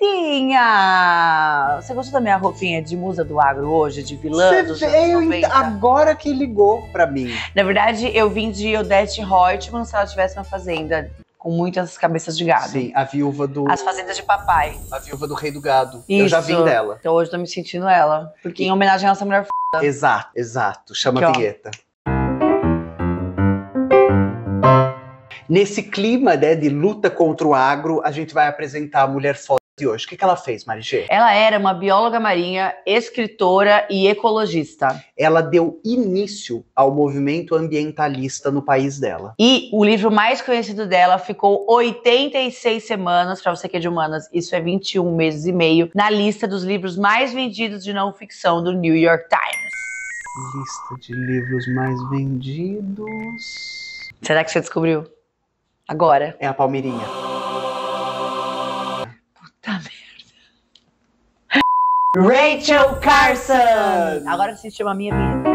Tetinha! Você gostou da minha roupinha de musa do agro hoje, de vilã? Você veio agora que ligou pra mim. Na verdade, eu vim de Odete Reutemann se ela tivesse uma fazenda com muitas cabeças de gado. Sim, a viúva do. As fazendas de papai. A viúva do rei do gado. Isso. Eu já vim dela. Então hoje tô me sentindo ela. Porque em homenagem à nossa mulher f. Exato, exato. Chama Aqui, a vinheta. Ó. Nesse clima né, de luta contra o agro, a gente vai apresentar a mulher foda de hoje. O que, que ela fez, Marigê? Ela era uma bióloga marinha, escritora e ecologista. Ela deu início ao movimento ambientalista no país dela. E o livro mais conhecido dela ficou 86 semanas, para você que é de humanas, isso é 21 meses e meio, na lista dos livros mais vendidos de não ficção do New York Times. Lista de livros mais vendidos. Será que você descobriu? Agora. É a Palmeirinha. Rachel Carson! Agora se chama Minha Vida.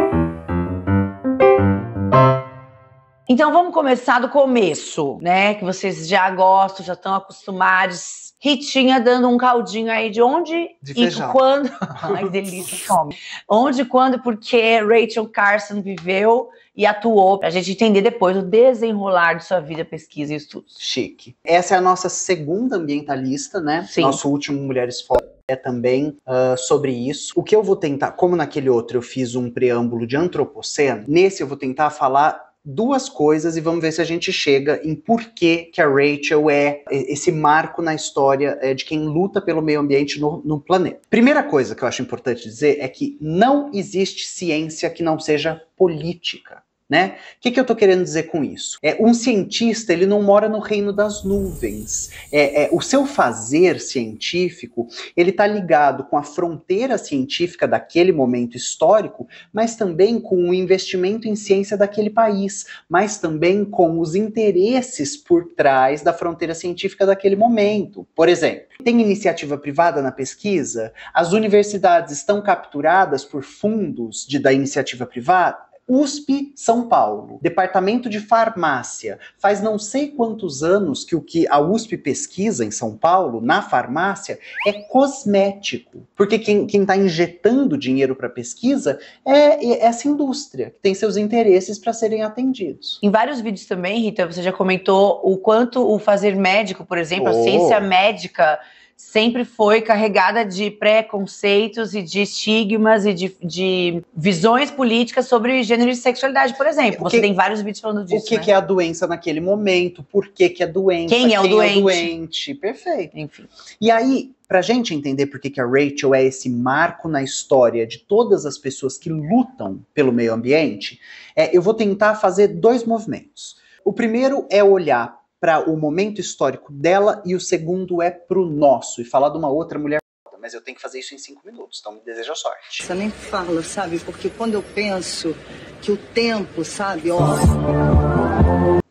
Então vamos começar do começo, né? Que vocês já gostam, já estão acostumados. Ritinha dando um caldinho aí de onde de e quando. Ai, delícia, fome. Onde, quando e por que Rachel Carson viveu e atuou para a gente entender depois o desenrolar de sua vida, pesquisa e estudos. Chique. Essa é a nossa segunda ambientalista, né? Sim. Nosso último Mulheres fortes é também uh, sobre isso. O que eu vou tentar, como naquele outro eu fiz um preâmbulo de antropoceno, nesse eu vou tentar falar duas coisas e vamos ver se a gente chega em por que, que a Rachel é esse marco na história eh, de quem luta pelo meio ambiente no, no, planeta. Primeira coisa que eu acho importante dizer é que não existe ciência que não seja política. Né? O que, que eu estou querendo dizer com isso? É um cientista ele não mora no reino das nuvens. É, é o seu fazer científico ele está ligado com a fronteira científica daquele momento histórico, mas também com o investimento em ciência daquele país, mas também com os interesses por trás da fronteira científica daquele momento. Por exemplo, tem iniciativa privada na pesquisa? As universidades estão capturadas por fundos de, da iniciativa privada? USP São Paulo, Departamento de Farmácia. Faz não sei quantos anos que o que a USP pesquisa em São Paulo, na farmácia, é cosmético. Porque quem está injetando dinheiro para pesquisa é, é, essa indústria, que tem seus interesses para serem atendidos. Em vários vídeos também, Rita, você já comentou o quanto o fazer médico, por exemplo, oh. a ciência oh. médica sempre foi carregada de preconceitos e de estigmas e de, de visões políticas sobre gênero e sexualidade, por exemplo. Que, Você tem vários vídeos falando disso. O que, né? que, é a doença naquele momento? Por que, que é doença? Quem, é, o, quem doente? é o doente? Perfeito. Enfim. E aí, para a gente entender por que, que a Rachel é esse marco na história de todas as pessoas que lutam pelo meio ambiente, é, eu vou tentar fazer dois movimentos. O primeiro é olhar para o momento histórico dela e o segundo é para o nosso. E falar de uma outra mulher é mas eu tenho que fazer isso em cinco minutos, então me deseja sorte. Você nem fala, sabe? Porque quando eu penso que o tempo, sabe, ó.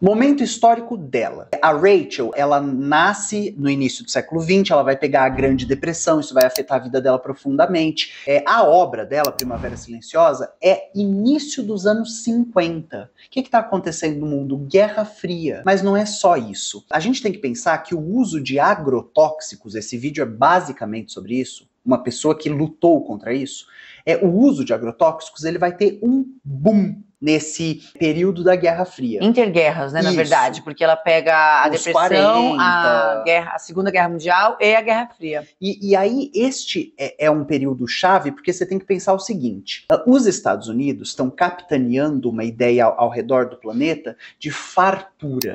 Momento histórico dela. A Rachel, ela nasce no início do século XX, ela vai pegar a Grande Depressão, isso vai afetar a vida dela profundamente. É, a obra dela, Primavera Silenciosa, é início dos anos 50. O que é está acontecendo no mundo? Guerra Fria. Mas não é só isso. A gente tem que pensar que o uso de agrotóxicos, esse vídeo é basicamente sobre isso, uma pessoa que lutou contra isso, é o uso de agrotóxicos ele vai ter um boom nesse período da Guerra Fria. Interguerras, né, Isso. na verdade, porque ela pega a Os depressão, 40. a, guerra, a Segunda Guerra Mundial e a Guerra Fria. E, e aí este é, é, um período chave, porque você tem que pensar o seguinte: ah, os Estados Unidos estão capitaneando uma ideia ao, ao redor do planeta de fartura,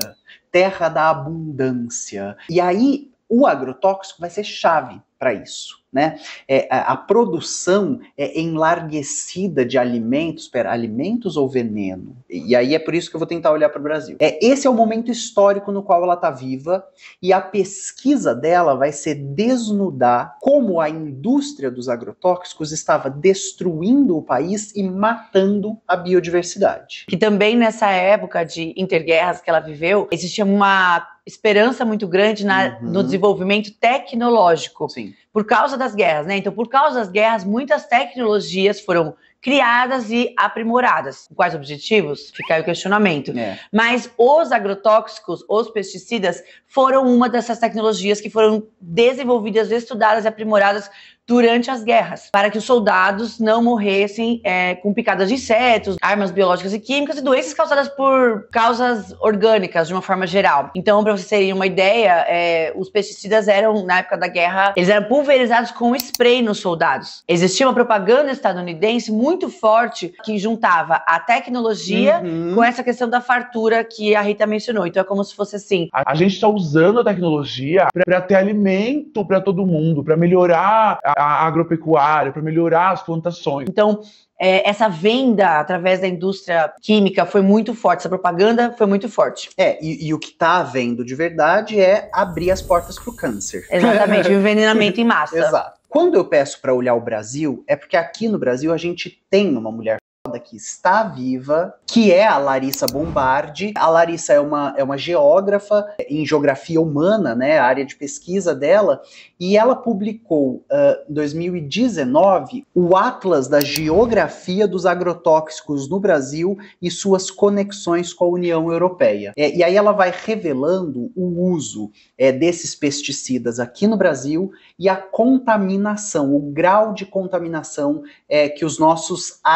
terra da abundância. E aí o agrotóxico vai ser chave para isso né? É, a, a, produção é enlarguecida de alimentos, pera, alimentos ou veneno? E, e aí é por isso que eu vou tentar olhar para o Brasil. É, esse é o momento histórico no qual ela está viva e a pesquisa dela vai ser desnudar como a indústria dos agrotóxicos estava destruindo o país e matando a biodiversidade. Que também nessa época de interguerras que ela viveu, existia uma esperança muito grande na, uhum. no desenvolvimento tecnológico Sim. por causa das guerras, né? Então, por causa das guerras, muitas tecnologias foram criadas e aprimoradas. Quais objetivos? Fica aí o questionamento. É. Mas os agrotóxicos, os pesticidas, foram uma dessas tecnologias que foram desenvolvidas, estudadas e aprimoradas durante as guerras, para que os soldados não morressem é, com picadas de insetos, armas biológicas e químicas e doenças causadas por causas orgânicas, de uma forma geral. Então, para vocês terem uma ideia, é, os pesticidas eram, na época da guerra, eles eram pulverizados com spray nos soldados. Existia uma propaganda estadunidense muito forte que juntava a tecnologia uhum. com essa questão da fartura que a Rita mencionou. Então, é como se fosse assim. A, a gente está usando a tecnologia para ter alimento para todo mundo, para melhorar a a agropecuária, para melhorar as plantações. Então, é, essa venda através da indústria química foi muito forte, essa propaganda foi muito forte. É, e, e o que está havendo de verdade é abrir as portas para o câncer. Exatamente, o envenenamento em massa. Exato. Quando eu peço para olhar o Brasil, é porque aqui no Brasil a gente tem uma mulher que está viva, que é a Larissa Bombardi. A Larissa é uma, é uma geógrafa em geografia humana, né, a área de pesquisa dela, e ela publicou uh, em 2019 o Atlas da Geografia dos Agrotóxicos no Brasil e suas conexões com a União Europeia. É, e aí ela vai revelando o uso é, desses pesticidas aqui no Brasil e a contaminação, o grau de contaminação é, que os nossos alimentos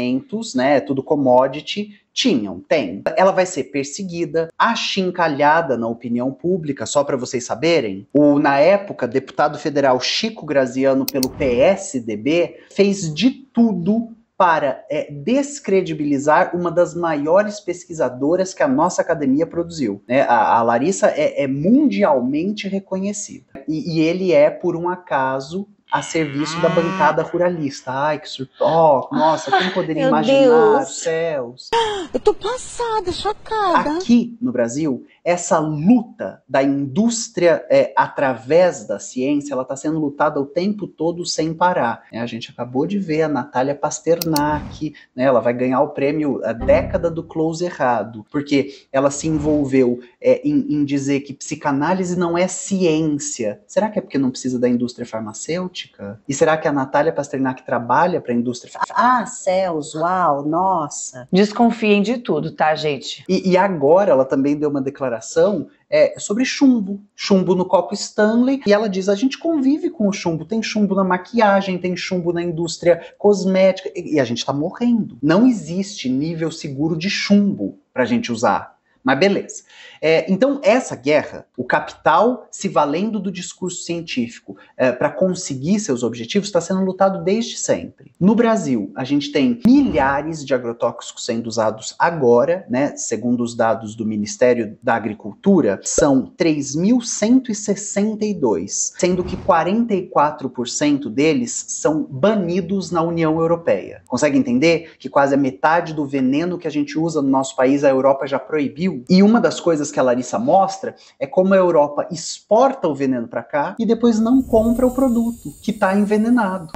alimentos, né? tudo commodity, tinham, tem. Ela vai ser perseguida, achincalhada na opinião pública, só para vocês saberem. O na época deputado federal Chico Graziano pelo PSDB fez de tudo para é, descredibilizar uma das maiores pesquisadoras que a nossa academia produziu. Né? A, a, Larissa é, é mundialmente reconhecida. E, e ele é, por um acaso, a serviço da bancada ruralista. Ai, que surto! Oh, nossa, quem poderia Meu imaginar? Deus. Céus! Eu tô passada, chocada. Aqui no Brasil, essa luta da indústria é, através da ciência, ela está sendo lutada o tempo todo sem parar. É, a gente acabou de ver a Natália Pasternak, né, ela vai ganhar o prêmio a década do close errado, porque ela se envolveu é, em, em dizer que psicanálise não é ciência. Será que é porque não precisa da indústria farmacêutica? política? E será que a Natália Pasternak trabalha para a indústria? Ah, céus, uau, nossa. Desconfiem de tudo, tá, gente? E, e agora ela também deu uma declaração é, sobre chumbo, chumbo no copo Stanley, e ela diz: a gente convive com o chumbo, tem chumbo na maquiagem, tem chumbo na indústria cosmética, e, e a gente está morrendo. Não existe nível seguro de chumbo para a gente usar. Mas beleza. É, então, essa guerra, o capital se valendo do discurso científico é, para conseguir seus objetivos, está sendo lutado desde sempre. No Brasil, a gente tem milhares de agrotóxicos sendo usados agora, né? Segundo os dados do Ministério da Agricultura, são 3.162, sendo que 44% deles são banidos na União Europeia. Consegue entender que quase a metade do veneno que a gente usa no nosso país, a Europa já proibiu? Brasil. E uma das coisas que a Larissa mostra é como a Europa exporta o veneno para cá e depois não compra o produto que está envenenado.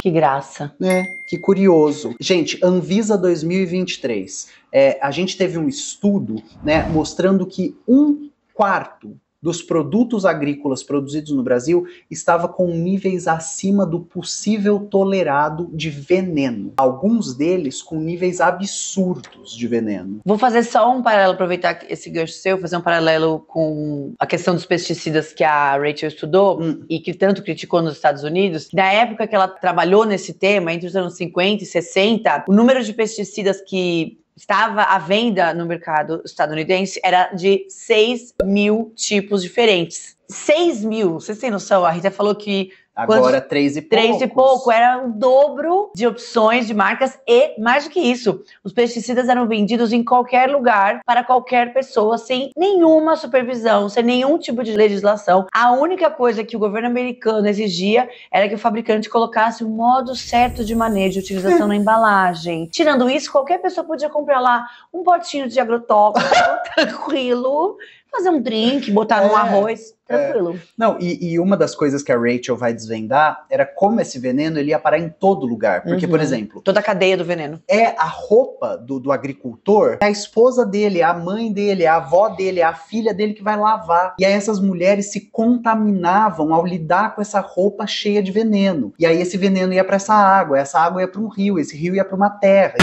Que graça. É, que curioso. Gente, Anvisa 2023. É, a gente teve um estudo né, mostrando que um quarto dos produtos agrícolas produzidos no Brasil estava com níveis acima do possível tolerado de veneno. Alguns deles com níveis absurdos de veneno. Vou fazer só um paralelo, aproveitar esse gancho seu, fazer um paralelo com a questão dos pesticidas que a Rachel estudou hum. e que tanto criticou nos Estados Unidos. Na época que ela trabalhou nesse tema, entre os anos 50 e 60, o número de pesticidas que estava à venda no mercado estadunidense era de 6 mil tipos diferentes. 6 mil. Vocês têm noção? A Rita falou que. Agora, 3 três e pouco. Três e pouco. Era o dobro de opções de marcas e, mais do que isso, os pesticidas eram vendidos em qualquer lugar, para qualquer pessoa, sem nenhuma supervisão, sem nenhum tipo de legislação. A única coisa que o governo americano exigia era que o fabricante colocasse o modo certo de manejo de utilização na embalagem. Tirando isso, qualquer pessoa podia comprar lá um potinho de agrotóxico, tranquilo, fazer um drink, botar é, no arroz, é. tranquilo. É. Não, e, e, uma das coisas que a Rachel vai desvendar era como esse veneno ele ia parar em todo lugar. Porque, uhum. por exemplo... Toda a cadeia do veneno. É a roupa do, do agricultor, é a esposa dele, é a mãe dele, é a avó dele, é a filha dele que vai lavar. E aí essas mulheres se contaminavam ao lidar com essa roupa cheia de veneno. E aí esse veneno ia para essa água, essa água ia para um rio, esse rio ia para uma terra.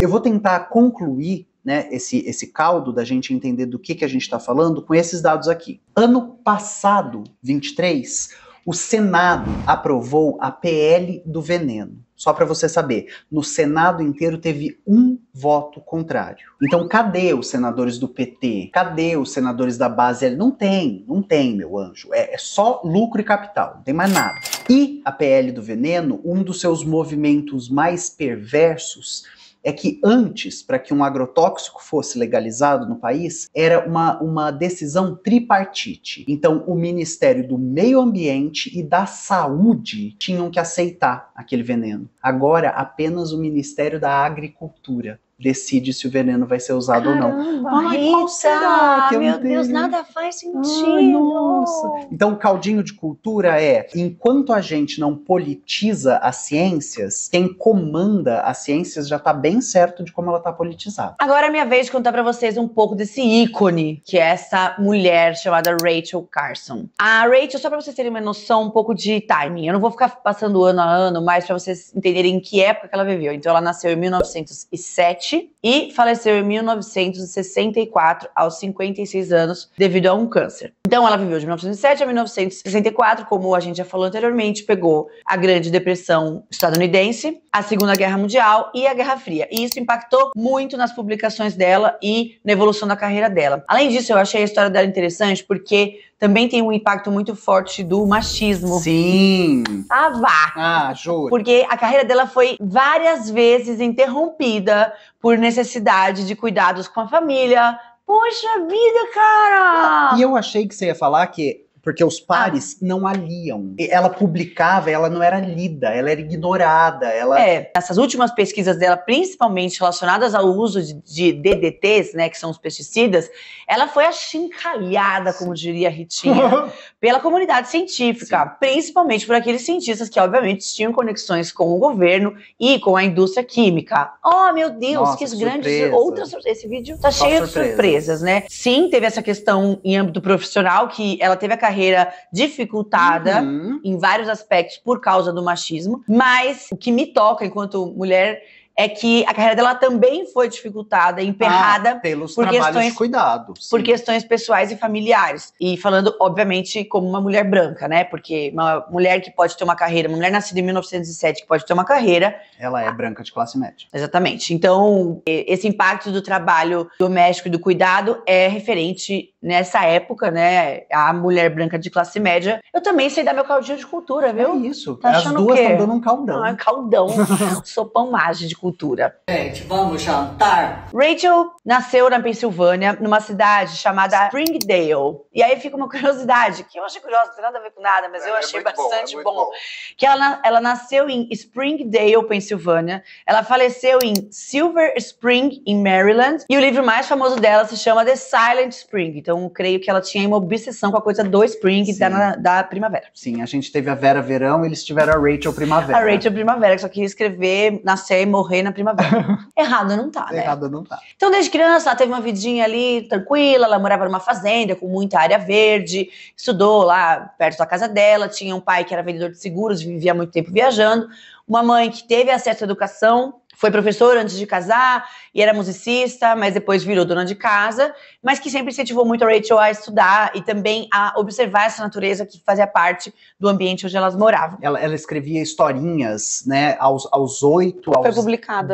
Eu vou tentar concluir né, esse, esse caldo da gente entender do que, que a gente está falando com esses dados aqui. Ano passado, 23, o Senado aprovou a PL do veneno. Só para você saber, no Senado inteiro teve um voto contrário. Então, cadê os senadores do PT? Cadê os senadores da base? Não tem, não tem, meu anjo. É, é só lucro e capital, não tem mais nada. E a PL do veneno, um dos seus movimentos mais perversos, é que antes, para que um agrotóxico fosse legalizado no país, era uma, uma decisão tripartite. Então, o Ministério do Meio Ambiente e da Saúde tinham que aceitar aquele veneno. Agora, apenas o Ministério da Agricultura decide se o veneno vai ser usado Caramba, ou não. Ai, Rita, será que meu Deus, nada faz sentido. Ai, nossa. Então, o caldinho de cultura é, enquanto a gente não politiza as ciências, quem comanda as ciências já está bem certo de como ela está politizada. Agora é minha vez de contar para vocês um pouco desse ícone, que é essa mulher chamada Rachel Carson. A Rachel, só para vocês terem uma noção um pouco de timing, eu não vou ficar passando ano a ano, mas para vocês entenderem em que época que ela viveu. Então, ela nasceu em 1907 e faleceu em 1964 aos 56 anos devido a um câncer. Então, ela viveu de 1907 a 1964, como a gente já falou anteriormente, pegou a Grande Depressão estadunidense, a Segunda Guerra Mundial e a Guerra Fria. E isso impactou muito nas publicações dela e na evolução da carreira dela. Além disso, eu achei a história dela interessante porque também tem um impacto muito forte do machismo. Sim. Ah, vá. Ah, juro. Porque a carreira dela foi várias vezes interrompida por necessidade de cuidados com a família, Poxa vida, cara! E eu achei que você ia falar que porque os ah. pares não a liam. Ela publicava, ela não era lida, ela era ignorada. Ela... É, essas últimas pesquisas dela, principalmente relacionadas ao uso de, de DDTs, né, que são os pesticidas, ela foi achincalhada, como diria a Ritinha, pela comunidade científica, Sim. principalmente por aqueles cientistas que, obviamente, tinham conexões com o governo e com a indústria química. Oh, meu Deus, Nossa, que surpresa. grandes outras. Esse vídeo tá Só cheio surpresa. de surpresas, né? Sim, teve essa questão em âmbito profissional que ela teve a carreira carreira dificultada uhum. em vários aspectos por causa do machismo, mas o que me toca enquanto mulher é que a carreira dela também foi dificultada, emperrada ah, pelos por trabalhos questões, de cuidado, sim. por questões pessoais e familiares. E falando, obviamente, como uma mulher branca, né? Porque uma mulher que pode ter uma carreira, uma mulher nascida em 1907 que pode ter uma carreira, ela é branca de classe média. Exatamente. Então, esse impacto do trabalho doméstico e do cuidado é referente nessa época, né? A mulher branca de classe média. Eu também sei dar meu caldinho de cultura, viu? É isso. Tá As duas estão dando um caldão. Ah, caldão. Sou sopão mágico cultura. Gente, vamos jantar? Rachel nasceu na Pensilvânia, numa cidade chamada Springdale. E aí fica uma curiosidade, que eu achei curiosa, não tem nada a ver com nada, mas é, eu é achei é bastante bom, é bom. bom. Que ela, ela nasceu em Springdale, Pensilvânia. Ela faleceu em Silver Spring, em Maryland. E o livro mais famoso dela se chama The Silent Spring. Então, creio que ela tinha uma obsessão com a coisa do Spring da, da primavera. Sim, a gente teve a Vera Verão, eles tiveram a Rachel Primavera. A Rachel Primavera, que só queria escrever, nascer e morrer morrer na primavera. Errado não tá, né? Errado não tá. Então, desde criança, ela teve uma vidinha ali tranquila, ela morava numa fazenda com muita área verde, estudou lá perto da casa dela, tinha um pai que era vendedor de seguros, vivia muito tempo viajando, uma mãe que teve acesso à educação, foi professora antes de casar e era musicista, mas depois virou dona de casa, mas que sempre incentivou muito a Rachel a estudar e também a observar essa natureza que fazia parte do ambiente onde elas moravam. Ela, ela escrevia historinhas, né? Aos oito, aos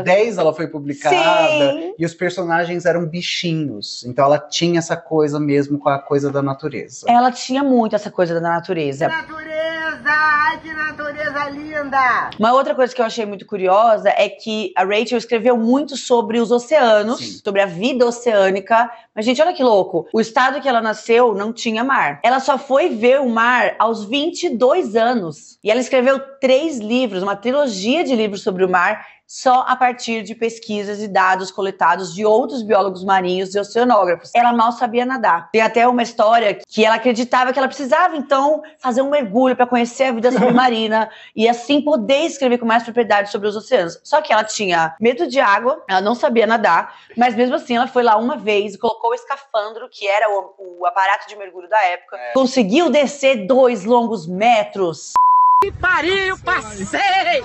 dez ela foi publicada Sim. e os personagens eram bichinhos, então ela tinha essa coisa mesmo com a coisa da natureza. Ela tinha muito essa coisa da natureza. natureza natureza, ai que natureza linda! Uma outra coisa que eu achei muito curiosa é que a Rachel escreveu muito sobre os oceanos, Sim. sobre a vida oceânica. Mas, gente, olha que louco. O estado que ela nasceu não tinha mar. Ela só foi ver o mar aos 22 anos. E ela escreveu três livros, uma trilogia de livros sobre o mar só a partir de pesquisas e dados coletados de outros biólogos marinhos e oceanógrafos. Ela mal sabia nadar. Tem até uma história que ela acreditava que ela precisava, então, fazer um mergulho para conhecer a vida submarina e assim poder escrever com mais propriedade sobre os oceanos. Só que ela tinha medo de água, ela não sabia nadar, mas mesmo assim ela foi lá uma vez, e colocou o escafandro, que era o, o aparato de mergulho da época, é. conseguiu descer dois longos metros que pariu, passei!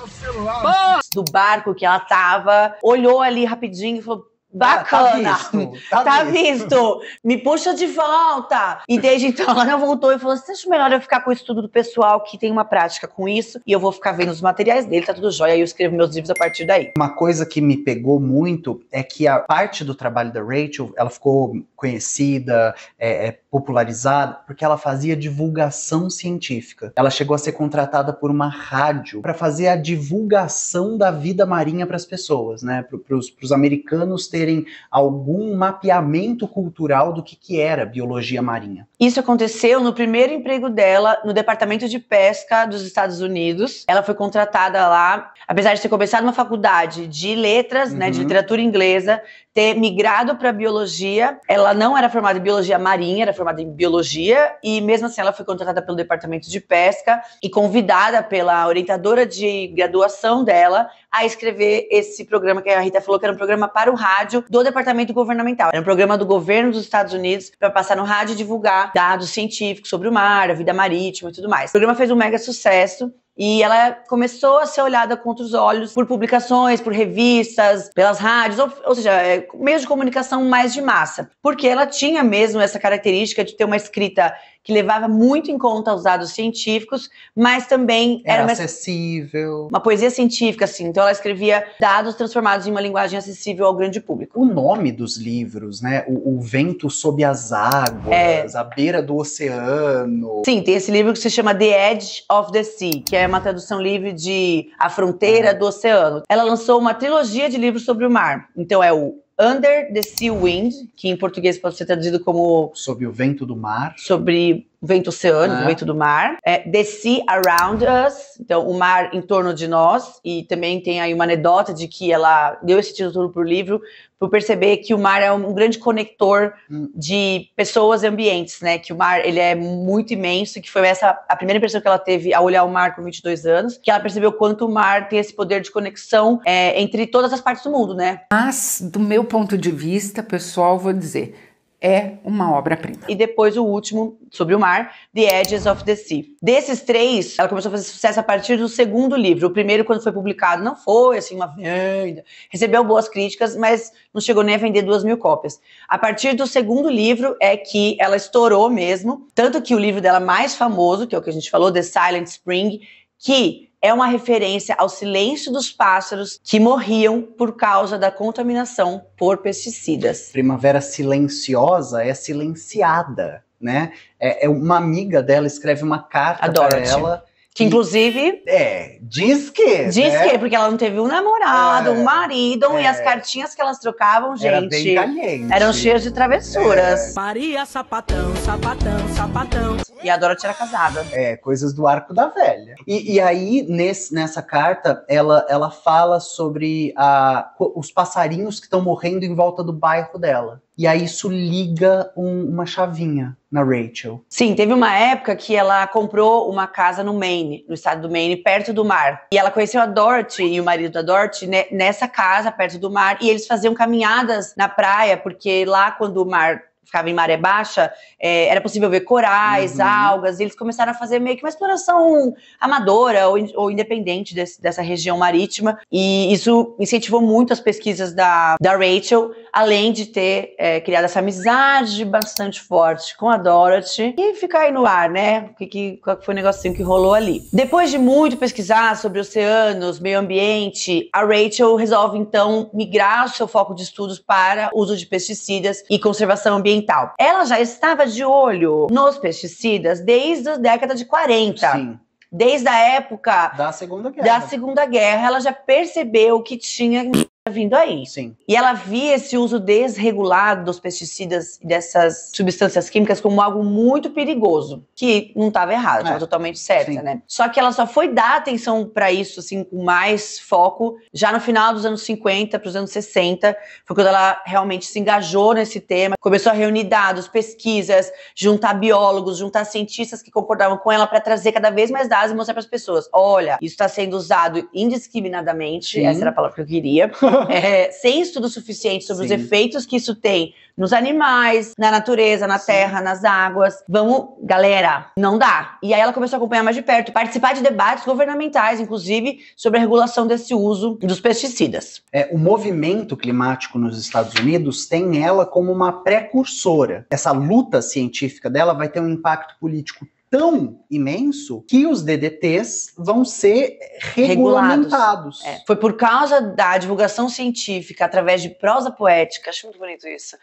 Do barco que ela tava, olhou ali rapidinho e falou Bacana. tá, visto, tá, tá visto. Me puxa de volta. E desde então ela não voltou e falou: assim, acho melhor eu ficar com o estudo do pessoal que tem uma prática com isso e eu vou ficar vendo os materiais dele, tá tudo jóia, e eu escrevo meus livros a partir daí. Uma coisa que me pegou muito é que a parte do trabalho da Rachel, ela ficou conhecida, é, é, popularizada, porque ela fazia divulgação científica. Ela chegou a ser contratada por uma rádio para fazer a divulgação da vida marinha para as pessoas, né? Para os americanos terem terem algum mapeamento cultural do que, que era biologia marinha. Isso aconteceu no primeiro emprego dela no Departamento de Pesca dos Estados Unidos. Ela foi contratada lá, apesar de ter começado uma faculdade de letras, uhum. né, de uhum. literatura inglesa, ter migrado para biologia. Ela não era formada em biologia marinha, era formada em biologia e mesmo assim ela foi contratada pelo Departamento de Pesca e convidada pela orientadora de graduação dela a escrever esse programa que a Rita falou que era um programa para o rádio do departamento governamental. Era um programa do governo dos Estados Unidos para passar no rádio e divulgar dados científicos sobre o mar, a vida marítima e tudo mais. O programa fez um mega sucesso e ela começou a ser olhada com outros olhos por publicações, por revistas, pelas rádios, ou, ou seja, é, meios de comunicação mais de massa. Porque ela tinha mesmo essa característica de ter uma escrita que levava muito em conta os dados científicos, mas também era, era uma, acessível. Uma poesia científica, assim. Então ela escrevia dados transformados em uma linguagem acessível ao grande público. O nome dos livros, né? O, o Vento sob as Águas, é... A Beira do Oceano. Sim, tem esse livro que se chama The Edge of the Sea, que é uma tradução livre de A Fronteira uhum. do Oceano. Ela lançou uma trilogia de livros sobre o mar. Então é o Under the Sea Wind, que em português pode ser traduzido como Sob o vento do mar. Sobre vento oceano, ah. vento do mar. É The Sea Around Us, então o mar em torno de nós. E também tem aí uma anedota de que ela deu esse título para o livro por perceber que o mar é um grande conector hum. de pessoas e ambientes, né? Que o mar ele é muito imenso, que foi essa a primeira impressão que ela teve ao olhar o mar com 22 anos, que ela percebeu quanto o mar tem esse poder de conexão é, entre todas as partes do mundo, né? Mas do meu ponto de vista pessoal, vou dizer é uma obra-prima. E depois o último, sobre o mar, The Edges of the Sea. Desses três, ela começou a fazer sucesso a partir do segundo livro. O primeiro, quando foi publicado, não foi assim uma venda. Recebeu boas críticas, mas não chegou nem a vender duas mil cópias. A partir do segundo livro é que ela estourou mesmo. Tanto que o livro dela mais famoso, que é o que a gente falou, The Silent Spring, que é uma referência ao silêncio dos pássaros que morriam por causa da contaminação por pesticidas. Primavera silenciosa é silenciada, né? É, é uma amiga dela escreve uma carta para ela. Que inclusive. É, diz que. Diz né? que, porque ela não teve um namorado, é, um marido, é, e as cartinhas que elas trocavam, gente. Era eram cheias de travessuras. É. Maria Sapatão, Sapatão, Sapatão. E a Dorothy era casada. É, coisas do arco da velha. E, e aí, nesse, nessa carta, ela, ela fala sobre a, os passarinhos que estão morrendo em volta do bairro dela. E aí isso liga um, uma chavinha na Rachel. Sim, teve uma época que ela comprou uma casa no Maine, no estado do Maine, perto do mar. E ela conheceu a Dorothy e o marido da Dorothy né, nessa casa, perto do mar. E eles faziam caminhadas na praia, porque lá quando o mar ficava em maré baixa, é, era possível ver corais, uhum. algas, e eles começaram a fazer meio que uma exploração amadora ou, ou independente desse, dessa região marítima, e isso incentivou muito as pesquisas da, da Rachel, além de ter é, criado essa amizade bastante forte com a Dorothy, e ficar aí no ar, né, que, que, qual foi o negocinho que rolou ali. Depois de muito pesquisar sobre oceanos, meio ambiente, a Rachel resolve, então, migrar o seu foco de estudos para uso de pesticidas e conservação ambiental ambiental. Ela já estava de olho nos pesticidas desde a década de 40. Sim desde a época da Segunda Guerra. Da Segunda Guerra, ela já percebeu que tinha Tá vindo aí. Sim. E ela via esse uso desregulado dos pesticidas e dessas substâncias químicas como algo muito perigoso, que não estava errado, estava é. totalmente certa, Sim. né? Só que ela só foi dar atenção para isso assim com mais foco já no final dos anos 50 para os anos 60, foi quando ela realmente se engajou nesse tema, começou a reunir dados, pesquisas, juntar biólogos, juntar cientistas que concordavam com ela para trazer cada vez mais dados e mostrar para as pessoas, olha, isso está sendo usado indiscriminadamente, Sim. essa era a palavra que eu queria. é, sem estudo suficiente sobre Sim. os efeitos que isso tem nos animais, na natureza, na Sim. terra, nas águas. Vamos, galera, não dá. E aí ela começou a acompanhar mais de perto, participar de debates governamentais, inclusive, sobre a regulação desse uso dos pesticidas. É, o movimento climático nos Estados Unidos tem ela como uma precursora. Essa luta científica dela vai ter um impacto político tão imenso que os DDTs vão ser regulamentados. É. Foi por causa da divulgação científica através de prosa poética, acho muito bonito isso,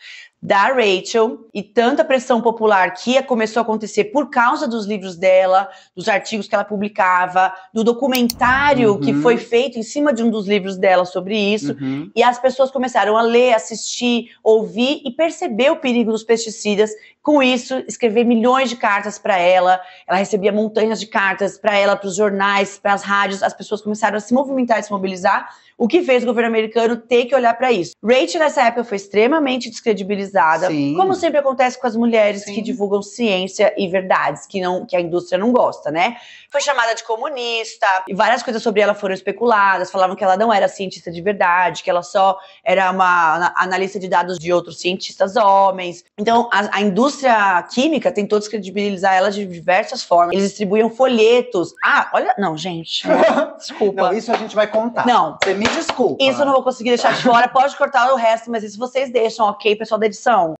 da Rachel e tanta pressão popular que começou a acontecer por causa dos livros dela, dos artigos que ela publicava, do documentário uhum. que foi feito em cima de um dos livros dela sobre isso. Uhum. E as pessoas começaram a ler, assistir, ouvir e perceber o perigo dos pesticidas. Com isso, escrever milhões de cartas para ela. Ela recebia montanhas de cartas para ela, para os jornais, para as rádios. As pessoas começaram a se movimentar e se mobilizar, o que fez o governo americano ter que olhar para isso. Rachel, nessa época, foi extremamente descredibilizada politizada, Sim. como sempre acontece com as mulheres Sim. que divulgam ciência e verdades que não que a indústria não gosta, né? Foi chamada de comunista, e várias coisas sobre ela foram especuladas, falavam que ela não era cientista de verdade, que ela só era uma analista de dados de outros cientistas homens. Então, a, a indústria química tentou descredibilizar ela de diversas formas. Eles distribuíam folhetos. Ah, olha, não, gente. Desculpa. Não, isso a gente vai contar. Não. Você me desculpa. Isso eu não vou conseguir deixar de fora. Pode cortar o resto, mas isso vocês deixam, ok? Pessoal da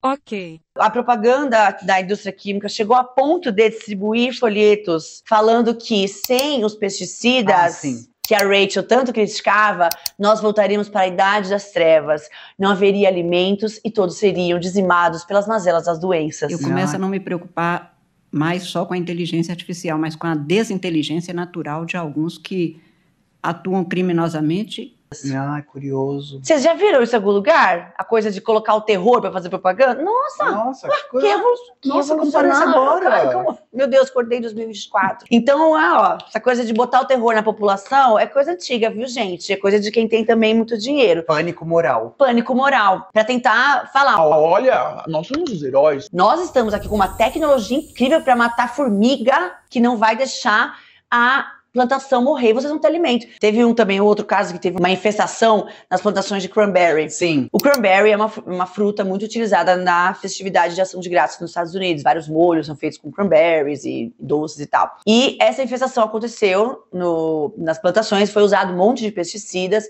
Ok. A propaganda da indústria química chegou a ponto de distribuir folhetos falando que sem os pesticidas. Ah, que a Rachel tanto criticava, nós voltaríamos para a idade das trevas. Não haveria alimentos e todos seriam dizimados pelas mazelas das doenças. Eu começo a não me preocupar mais só com a inteligência artificial, mas com a desinteligência natural de alguns que atuam criminosamente ah, curioso. Vocês já viram isso em algum lugar? A coisa de colocar o terror para fazer propaganda? Nossa! Nossa, ué, que, coisa... que, Nossa, como parece agora? como... Meu Deus, acordei em 2024. Então, ah, ó, essa coisa de botar o terror na população é coisa antiga, viu, gente? É coisa de quem tem também muito dinheiro. Pânico moral. Pânico moral. Para tentar falar. Ah, olha, nós somos os heróis. Nós estamos aqui com uma tecnologia incrível para matar formiga que não vai deixar a plantação morrer e vocês não têm alimento. Teve um também, outro caso que teve uma infestação nas plantações de cranberry. Sim. O cranberry é uma, uma fruta muito utilizada na festividade de ação de graças nos Estados Unidos. Vários molhos são feitos com cranberries e doces e tal. E essa infestação aconteceu no, nas plantações, foi usado um monte de pesticidas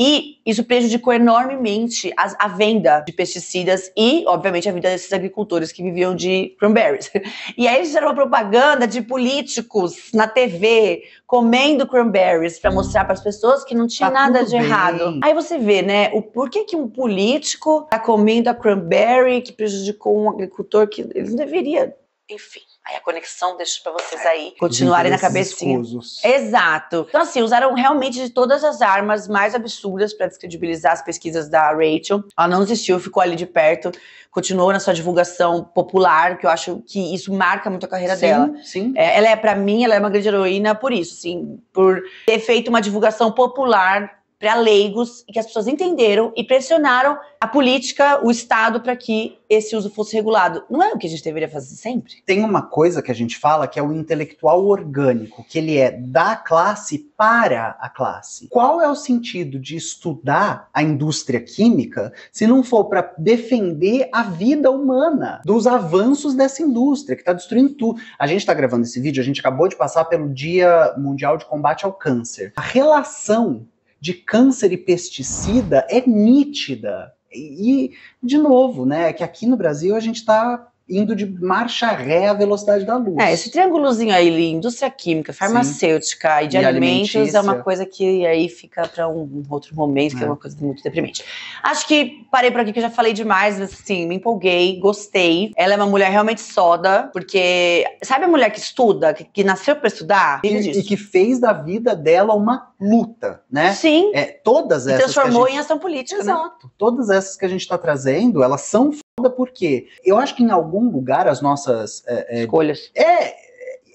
e isso prejudicou enormemente a, a venda de pesticidas e, obviamente, a vida desses agricultores que viviam de cranberries. E aí eles fizeram uma propaganda de políticos na TV comendo cranberries para mostrar para as pessoas que não tinha tá nada de bem. errado. Aí você vê, né, o porquê que um político tá comendo a cranberry que prejudicou um agricultor que ele não deveria, enfim. Aí a conexão deixa para vocês é. aí continuarem na cabecinha. Escusos. Exato. Então, assim, usaram realmente de todas as armas mais absurdas para descredibilizar as pesquisas da Rachel. Ela não desistiu, ficou ali de perto, continuou na sua divulgação popular, que eu acho que isso marca muito a carreira sim, dela. Sim. É, ela é, para mim, ela é uma grande heroína por isso, assim, por ter feito uma divulgação popular para leigos e que as pessoas entenderam e pressionaram a política, o Estado, para que esse uso fosse regulado. Não é o que a gente deveria fazer sempre? Tem uma coisa que a gente fala que é o intelectual orgânico, que ele é da classe para a classe. Qual é o sentido de estudar a indústria química se não for para defender a vida humana dos avanços dessa indústria que está destruindo tudo? A gente está gravando esse vídeo, a gente acabou de passar pelo Dia Mundial de Combate ao Câncer. A relação de câncer e pesticida é nítida. E, de novo, né, que aqui no Brasil a gente está indo de marcha ré à velocidade da luz. É, esse triângulozinho aí, indústria é química, farmacêutica Sim. e de e alimentos é uma coisa que aí fica para um outro momento, que é. é. uma coisa muito deprimente. Acho que parei por aqui que eu já falei demais, mas assim, me empolguei, gostei. Ela é uma mulher realmente soda, porque sabe a mulher que estuda, que, que nasceu para estudar? E, e, que fez da vida dela uma luta, né? Sim. É, todas essas. E transformou gente... em ação política. Exato. Né? Todas essas que a gente está trazendo, elas são foda porque eu acho que em algum algum lugar as nossas é, escolhas. É,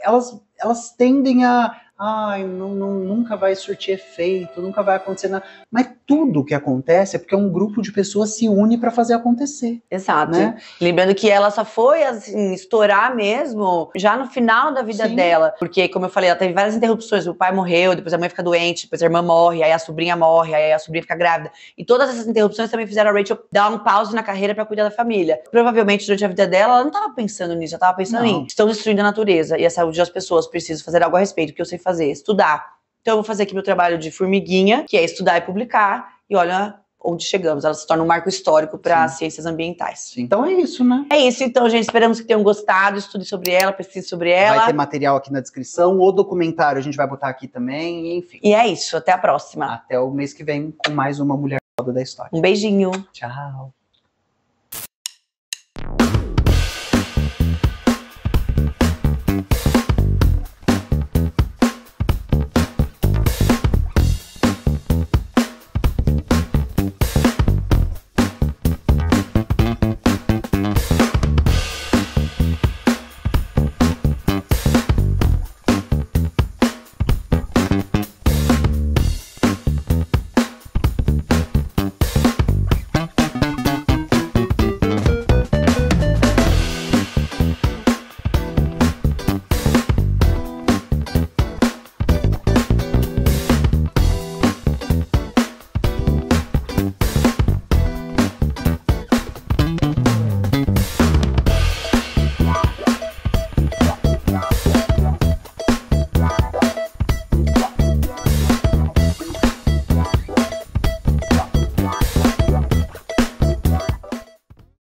elas, elas tendem a ai, não, não, nunca vai surtir efeito, nunca vai acontecer nada. Mas tudo que acontece é porque um grupo de pessoas se une para fazer acontecer. Exato. Né? Lembrando que ela só foi assim, estourar mesmo já no final da vida Sim. dela. Porque, como eu falei, ela teve várias interrupções. O pai morreu, depois a mãe fica doente, depois a irmã morre, aí a sobrinha morre, aí a sobrinha fica grávida. E todas essas interrupções também fizeram a Rachel dar um pause na carreira para cuidar da família. Provavelmente, durante a vida dela, ela não estava pensando nisso, ela estava pensando não. em estão destruindo a natureza e a saúde das pessoas, preciso fazer algo a respeito, porque eu sei fazer fazer? Estudar. Então eu vou fazer aqui meu trabalho de formiguinha, que é estudar e publicar, e olha onde chegamos. Ela se torna um marco histórico para as ciências ambientais. Sim. Então é isso, né? É isso, então, gente. Esperamos que tenham gostado. Estude sobre ela, pesquise sobre ela. Vai ter material aqui na descrição. O documentário a gente vai botar aqui também, enfim. E é isso. Até a próxima. Até o mês que vem com mais uma Mulher da História. Um beijinho. Tchau.